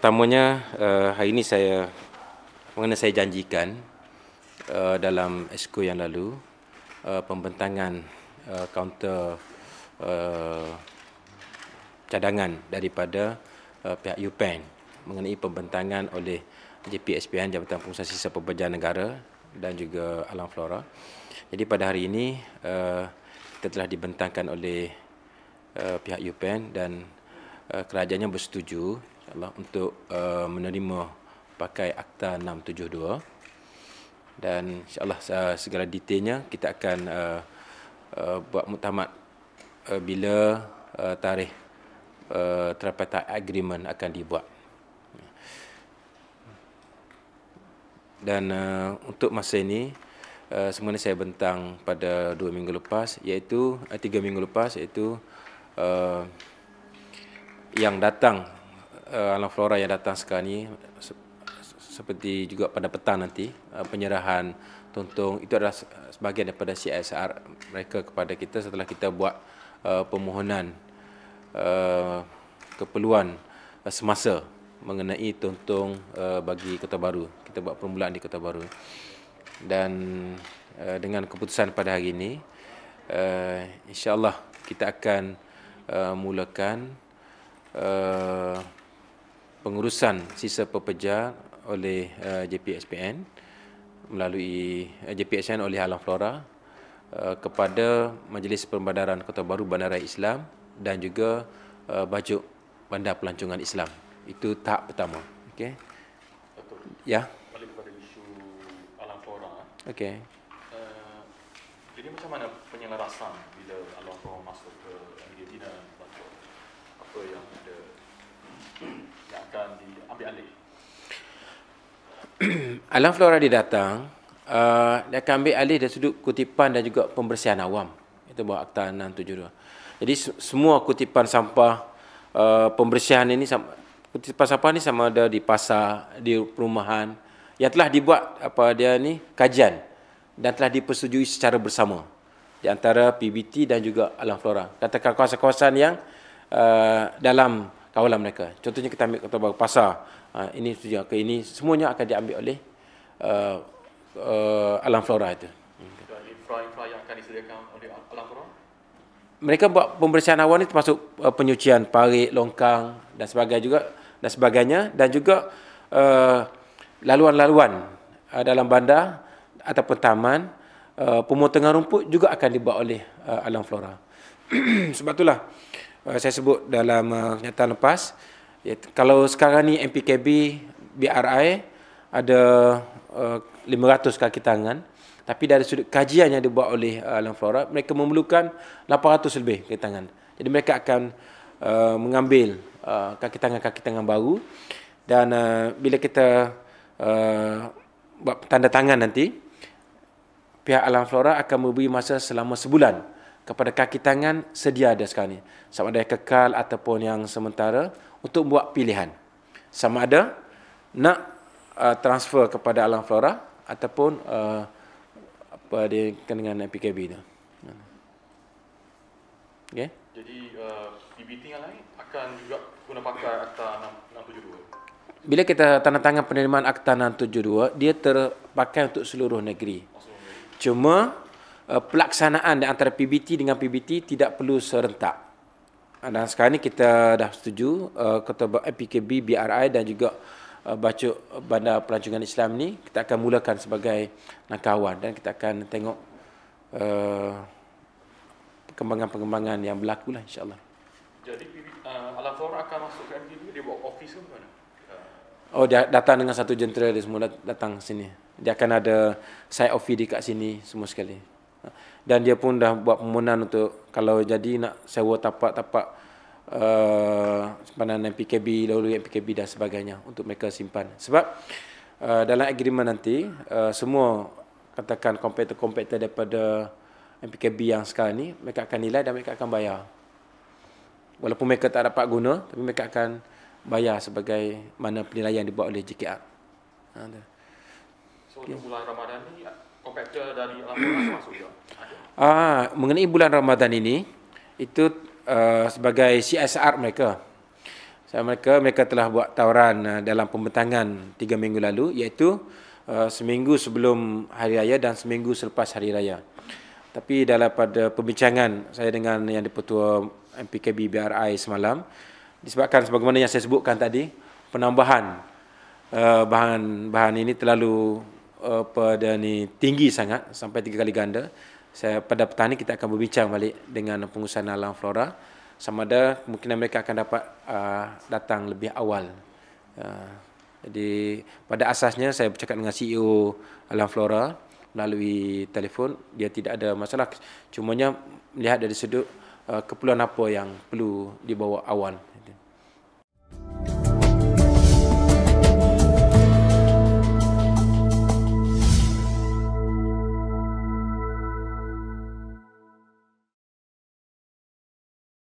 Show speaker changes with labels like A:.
A: pertamanya uh, hari ini saya mengenai saya janjikan uh, dalam esko yang lalu uh, pembentangan uh, kaunter uh, cadangan daripada uh, pihak UPEN mengenai pembentangan oleh JPSPN Jabatan Pengurusan Sisa Perbelanjaan Negara dan juga Alam Flora. Jadi pada hari ini uh, kita telah dibentangkan oleh uh, pihak UPEN dan uh, kerajaannya bersetuju insyaallah untuk uh, menerima pakai akta 672 dan insyaallah uh, segala detailnya kita akan uh, uh, buat muktamad uh, bila uh, tarikh uh, tripartite agreement akan dibuat dan uh, untuk masa ini Uh, semuanya saya bentang pada dua minggu lepas iaitu uh, tiga minggu lepas iaitu uh, yang datang uh, Alam Flora yang datang sekarang ni se- seperti juga pada petang nanti uh, penyerahan tuntung itu adalah sebahagian daripada CSR mereka kepada kita setelah kita buat uh, permohonan uh, keperluan uh, semasa mengenai tuntung uh, bagi Kota Baru. Kita buat permulaan di Kota Baru. Dan uh, dengan keputusan pada hari ini uh, insya kita akan uh, mulakan uh, pengurusan sisa pepeja oleh uh, JPSPN melalui uh, JPSPN oleh Alam Flora uh, kepada Majlis Perbandaran Kota Baru Bandaraya Islam dan juga uh, bajuk Bandar Pelancongan Islam. Itu tahap pertama. Okey. Ya. Balik kepada isu Alam Flora. Okey. jadi macam mana penyelarasan bila Alam Flora masuk ke Alam Flora dia datang, uh, dia akan ambil alih dari sudut kutipan dan juga pembersihan awam. Itu bawa Akta 672. Jadi semua kutipan sampah, uh, pembersihan ini, kutipan sampah ini sama ada di pasar, di perumahan, yang telah dibuat apa dia ni kajian dan telah dipersetujui secara bersama di antara PBT dan juga Alam Flora. Katakan kawasan-kawasan yang uh, dalam kawalan mereka. Contohnya kita ambil kata baru pasar, ha, ini tuju ke ini semuanya akan diambil oleh uh, uh, alam flora itu. Mereka buat pembersihan awan ini termasuk uh, penyucian parit, longkang dan sebagainya juga dan sebagainya dan juga laluan-laluan uh, dalam bandar ataupun taman uh, pemotongan rumput juga akan dibuat oleh uh, alam flora. Sebab itulah Eh, saya sebut dalam eh, kenyataan uh, lepas iaitu, ya, kalau sekarang ni MPKB BRI ada uh, eh, 500 kaki tangan tapi dari sudut kajian yang dibuat oleh Alam Flora mereka memerlukan 800 lebih kaki tangan jadi mereka akan uh, mengambil uh, kaki tangan-kaki tangan baru dan uh, bila kita uh, buat tanda tangan nanti pihak Alam Flora akan memberi masa selama sebulan kepada kaki tangan sedia ada sekarang ni. Sama ada yang kekal ataupun yang sementara untuk buat pilihan. Sama ada nak uh, transfer kepada Alam Flora ataupun uh, apa dia kena dengan PKB tu. Okay. Jadi uh, PBT yang lain akan juga guna pakai Akta 672? Bila kita tanda tangan penerimaan Akta 672, dia terpakai untuk seluruh negeri. Cuma Eh, pelaksanaan di antara PBT dengan PBT tidak perlu serentak. Dan sekarang ini kita dah setuju uh, Ketua eh, PKB, BRI dan juga uh, baca Bandar Pelancongan Islam ni kita akan mulakan sebagai langkah awal dan kita akan tengok uh, perkembangan-perkembangan yang berlaku lah insyaAllah. Jadi uh, Alam akan masuk ke MGB, dia buat office ke mana? Oh dia datang dengan satu jentera dia semua datang sini. Dia akan ada side office kat sini semua sekali. Dan dia pun dah buat permohonan untuk kalau jadi nak sewa tapak-tapak uh, simpanan MPKB, lalu MPKB dan sebagainya untuk mereka simpan. Sebab uh, dalam agreement nanti, uh, semua katakan kompetitor-kompetitor daripada MPKB yang sekarang ni, mereka akan nilai dan mereka akan bayar. Walaupun mereka tak dapat guna, tapi mereka akan bayar sebagai mana penilaian dibuat oleh JKR. Ha, so, okay. untuk Ramadan ni, Kompeten dari laporan masuk juga. Ah, mengenai bulan Ramadan ini itu uh, sebagai CSR mereka. Sebab mereka mereka telah buat tawaran uh, ah, dalam pembentangan 3 minggu lalu iaitu uh, seminggu sebelum hari raya dan seminggu selepas hari raya. Tapi dalam pada pembincangan saya dengan yang dipertua MPKB BRI semalam disebabkan sebagaimana yang saya sebutkan tadi penambahan uh, bahan bahan ini terlalu Eh, pada ni tinggi sangat sampai tiga kali ganda. Saya pada petani kita akan berbincang balik dengan pengusaha alam flora sama ada kemungkinan mereka akan dapat uh, datang lebih awal. Uh, jadi pada asasnya saya bercakap dengan CEO Alam Flora melalui telefon dia tidak ada masalah cumanya melihat dari sudut uh, keperluan apa yang perlu dibawa awal. Jadi,